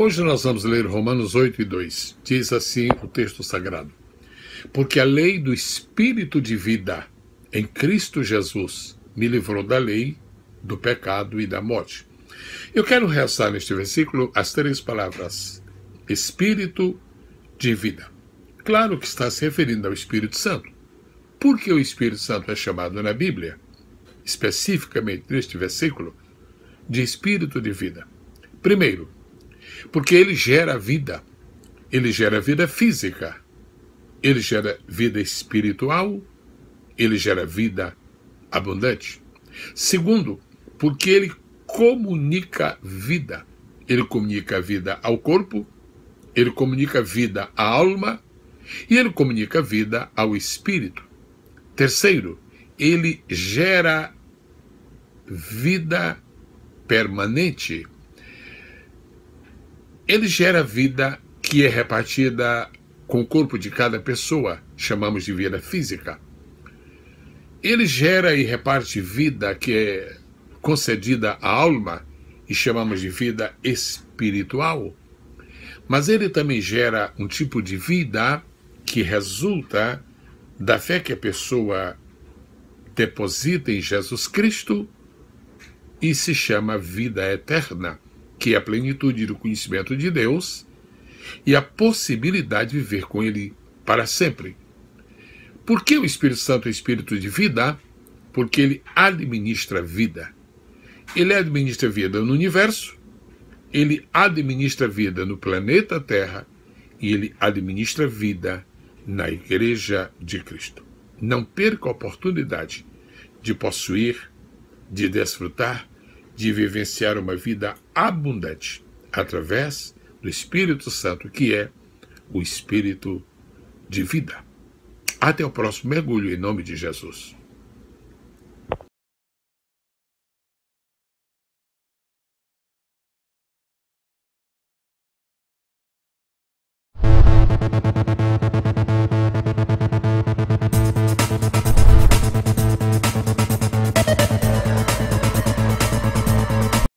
Hoje nós vamos ler Romanos 8 e 2. Diz assim o texto sagrado: Porque a lei do Espírito de vida em Cristo Jesus me livrou da lei, do pecado e da morte. Eu quero realçar neste versículo as três palavras: Espírito de vida. Claro que está se referindo ao Espírito Santo. Por que o Espírito Santo é chamado na Bíblia, especificamente neste versículo, de Espírito de vida? Primeiro, porque ele gera vida. Ele gera vida física, ele gera vida espiritual, ele gera vida abundante. Segundo, porque ele comunica vida. Ele comunica vida ao corpo, ele comunica vida à alma e ele comunica vida ao espírito. Terceiro, ele gera vida permanente. Ele gera vida que é repartida com o corpo de cada pessoa, chamamos de vida física. Ele gera e reparte vida que é concedida à alma e chamamos de vida espiritual. Mas ele também gera um tipo de vida que resulta da fé que a pessoa deposita em Jesus Cristo e se chama vida eterna que é a plenitude do conhecimento de Deus, e a possibilidade de viver com Ele para sempre. Porque o Espírito Santo é Espírito de vida? Porque ele administra vida. Ele administra vida no universo, ele administra vida no planeta Terra e ele administra vida na Igreja de Cristo. Não perca a oportunidade de possuir, de desfrutar de vivenciar uma vida abundante através do Espírito Santo, que é o Espírito de vida. Até o próximo mergulho, em nome de Jesus.